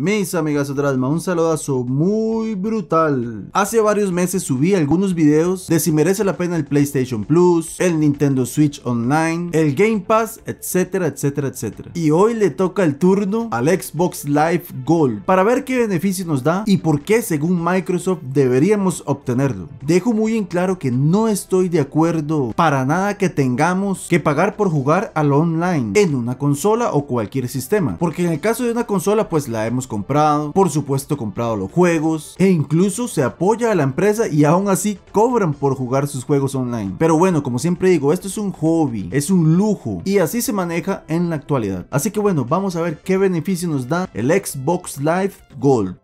Mis amigas de alma, un saludazo muy brutal. Hace varios meses subí algunos videos de si merece la pena el PlayStation Plus, el Nintendo Switch Online, el Game Pass, etcétera, etcétera, etcétera. Y hoy le toca el turno al Xbox Live Gold para ver qué beneficio nos da y por qué según Microsoft deberíamos obtenerlo. Dejo muy en claro que no estoy de acuerdo para nada que tengamos que pagar por jugar al online en una consola o cualquier sistema, porque en el caso de una consola pues la hemos comprado, por supuesto comprado los juegos e incluso se apoya a la empresa y aún así cobran por jugar sus juegos online. Pero bueno, como siempre digo, esto es un hobby, es un lujo y así se maneja en la actualidad. Así que bueno, vamos a ver qué beneficio nos da el Xbox Live Gold.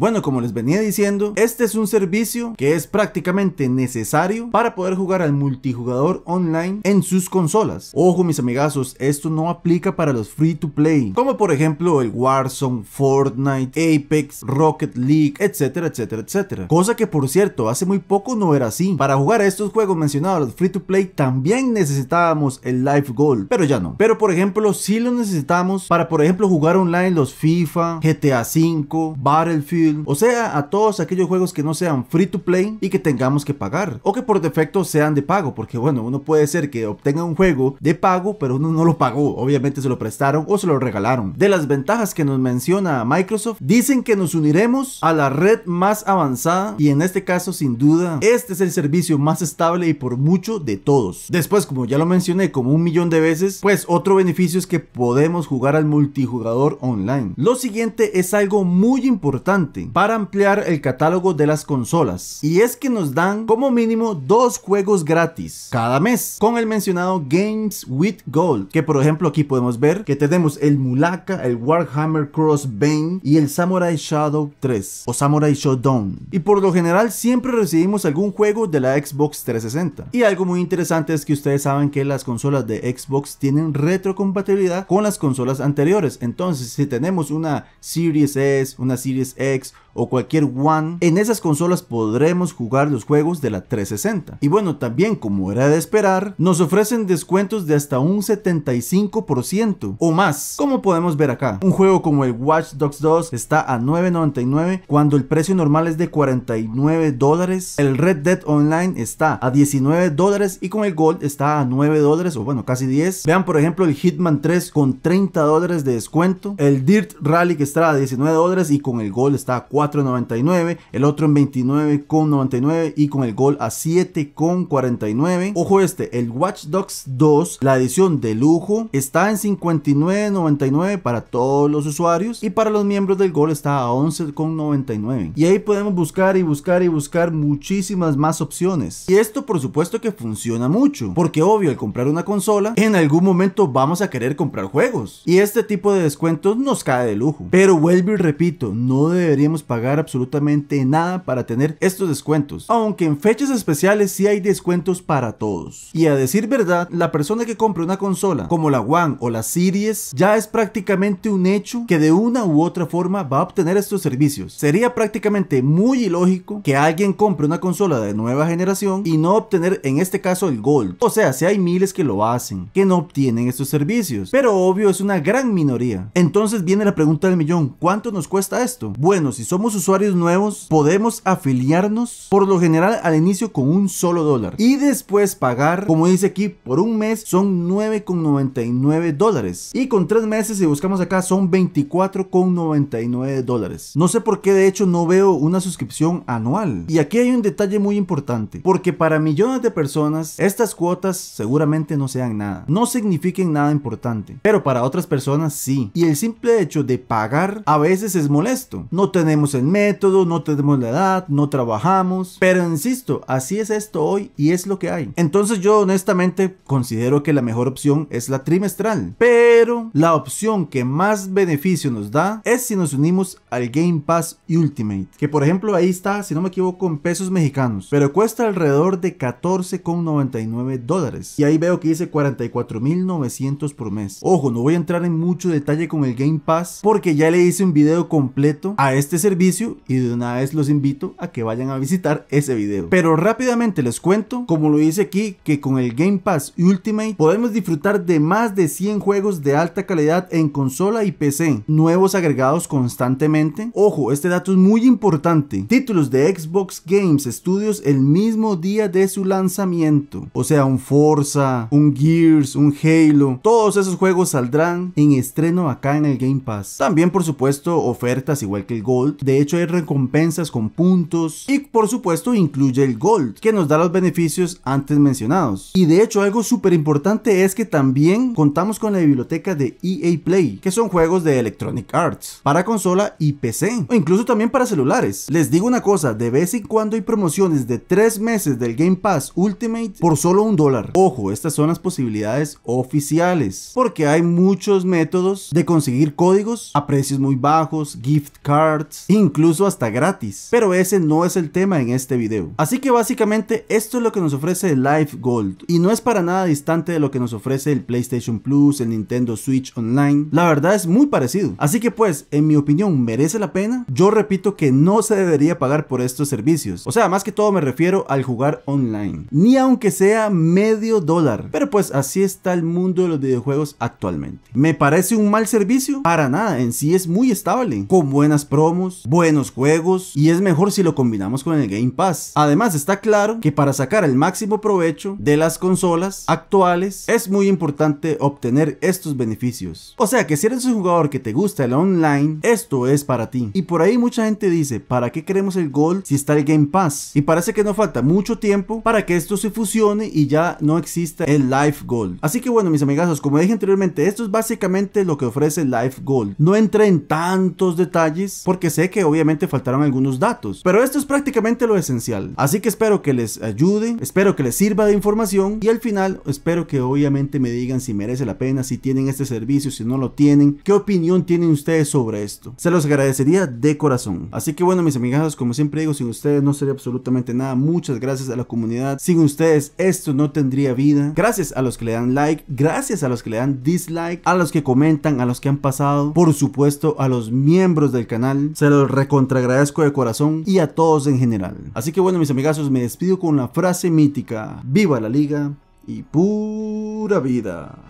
Bueno, como les venía diciendo, este es un servicio que es prácticamente necesario para poder jugar al multijugador online en sus consolas. Ojo mis amigazos, esto no aplica para los free to play, como por ejemplo el Warzone, Fortnite, Apex, Rocket League, etcétera, etcétera, etcétera. Cosa que por cierto, hace muy poco no era así. Para jugar a estos juegos mencionados, los free to play, también necesitábamos el Live Gold, pero ya no. Pero por ejemplo, sí lo necesitamos para por ejemplo jugar online los FIFA, GTA V, Battlefield, o sea, a todos aquellos juegos que no sean free to play y que tengamos que pagar, o que por defecto sean de pago, porque bueno, uno puede ser que obtenga un juego de pago, pero uno no lo pagó, obviamente se lo prestaron o se lo regalaron. De las ventajas que nos menciona Microsoft, dicen que nos uniremos a la red más avanzada y en este caso sin duda, este es el servicio más estable y por mucho de todos. Después, como ya lo mencioné como un millón de veces, pues otro beneficio es que podemos jugar al multijugador online. Lo siguiente es algo muy importante para ampliar el catálogo de las consolas. Y es que nos dan como mínimo dos juegos gratis cada mes con el mencionado Games with Gold, que por ejemplo aquí podemos ver que tenemos el Mulaka, el Warhammer Cross Bane y el Samurai Shadow 3 o Samurai Showdown. Y por lo general siempre recibimos algún juego de la Xbox 360. Y algo muy interesante es que ustedes saben que las consolas de Xbox tienen retrocompatibilidad con las consolas anteriores. Entonces, si tenemos una Series S, una Series X, o cualquier One, en esas consolas podremos jugar los juegos de la 360. Y bueno, también como era de esperar, nos ofrecen descuentos de hasta un 75% o más, como podemos ver acá. Un juego como el Watch Dogs 2 está a 9.99 cuando el precio normal es de 49 dólares, el Red Dead Online está a 19 dólares y con el Gold está a 9 dólares o bueno, casi 10. Vean por ejemplo el Hitman 3 con 30 dólares de descuento, el Dirt Rally que está a 19 dólares y con el Gold está a 4.99, el otro en 29.99 y con el gol a 7.49. Ojo este, el Watch Dogs 2, la edición de lujo, está en 59.99 para todos los usuarios y para los miembros del gol está a 11.99. Y ahí podemos buscar y buscar y buscar muchísimas más opciones. Y esto por supuesto que funciona mucho, porque obvio al comprar una consola, en algún momento vamos a querer comprar juegos. Y este tipo de descuentos nos cae de lujo. Pero vuelvo y repito, no debería pagar absolutamente nada para tener estos descuentos, aunque en fechas especiales sí hay descuentos para todos. Y a decir verdad, la persona que compre una consola como la One o la Series ya es prácticamente un hecho que de una u otra forma va a obtener estos servicios. Sería prácticamente muy ilógico que alguien compre una consola de nueva generación y no obtener en este caso el Gold. O sea, si hay miles que lo hacen, que no obtienen estos servicios, pero obvio es una gran minoría. Entonces viene la pregunta del millón, ¿cuánto nos cuesta esto? Bueno, si somos usuarios nuevos, podemos afiliarnos por lo general al inicio con un solo dólar y después pagar, como dice aquí, por un mes son 9,99 dólares y con tres meses, si buscamos acá, son 24,99 dólares. No sé por qué, de hecho, no veo una suscripción anual. Y aquí hay un detalle muy importante, porque para millones de personas, estas cuotas seguramente no sean nada, no signifiquen nada importante, pero para otras personas sí. Y el simple hecho de pagar a veces es molesto. No te tenemos el método, no tenemos la edad, no trabajamos. Pero insisto, así es esto hoy y es lo que hay. Entonces yo honestamente considero que la mejor opción es la trimestral. Pero la opción que más beneficio nos da es si nos unimos al Game Pass Ultimate. Que por ejemplo ahí está, si no me equivoco, en pesos mexicanos. Pero cuesta alrededor de 14,99 dólares. Y ahí veo que dice 44,900 por mes. Ojo, no voy a entrar en mucho detalle con el Game Pass porque ya le hice un video completo a este este servicio y de una vez los invito a que vayan a visitar ese video. Pero rápidamente les cuento, como lo dice aquí, que con el Game Pass Ultimate podemos disfrutar de más de 100 juegos de alta calidad en consola y PC, nuevos agregados constantemente. Ojo, este dato es muy importante. Títulos de Xbox Games Studios el mismo día de su lanzamiento. O sea, un Forza, un Gears, un Halo. Todos esos juegos saldrán en estreno acá en el Game Pass. También, por supuesto, ofertas igual que el Gold. De hecho hay recompensas con puntos y por supuesto incluye el Gold que nos da los beneficios antes mencionados. Y de hecho algo súper importante es que también contamos con la biblioteca de EA Play que son juegos de Electronic Arts para consola y PC o incluso también para celulares. Les digo una cosa, de vez en cuando hay promociones de 3 meses del Game Pass Ultimate por solo un dólar. Ojo, estas son las posibilidades oficiales porque hay muchos métodos de conseguir códigos a precios muy bajos, gift card, incluso hasta gratis. Pero ese no es el tema en este video. Así que básicamente esto es lo que nos ofrece Live Gold y no es para nada distante de lo que nos ofrece el PlayStation Plus, el Nintendo Switch Online. La verdad es muy parecido. Así que pues, en mi opinión, ¿merece la pena? Yo repito que no se debería pagar por estos servicios. O sea, más que todo me refiero al jugar online. Ni aunque sea medio dólar. Pero pues así está el mundo de los videojuegos actualmente. ¿Me parece un mal servicio? Para nada, en sí es muy estable. Con buenas promos buenos juegos y es mejor si lo combinamos con el Game Pass. Además está claro que para sacar el máximo provecho de las consolas actuales es muy importante obtener estos beneficios. O sea que si eres un jugador que te gusta el online, esto es para ti. Y por ahí mucha gente dice, ¿para qué queremos el Gold si está el Game Pass? Y parece que no falta mucho tiempo para que esto se fusione y ya no exista el Live Gold. Así que bueno mis amigazos, como dije anteriormente, esto es básicamente lo que ofrece Live Gold. No entré en tantos detalles porque que sé que obviamente faltaron algunos datos, pero esto es prácticamente lo esencial. Así que espero que les ayude, espero que les sirva de información y al final espero que obviamente me digan si merece la pena, si tienen este servicio, si no lo tienen, qué opinión tienen ustedes sobre esto. Se los agradecería de corazón. Así que bueno mis amigazos, como siempre digo, sin ustedes no sería absolutamente nada. Muchas gracias a la comunidad. Sin ustedes esto no tendría vida. Gracias a los que le dan like, gracias a los que le dan dislike, a los que comentan, a los que han pasado, por supuesto a los miembros del canal se los recontragradezco de corazón y a todos en general. Así que bueno, mis amigazos, me despido con la frase mítica. Viva la liga y pura vida.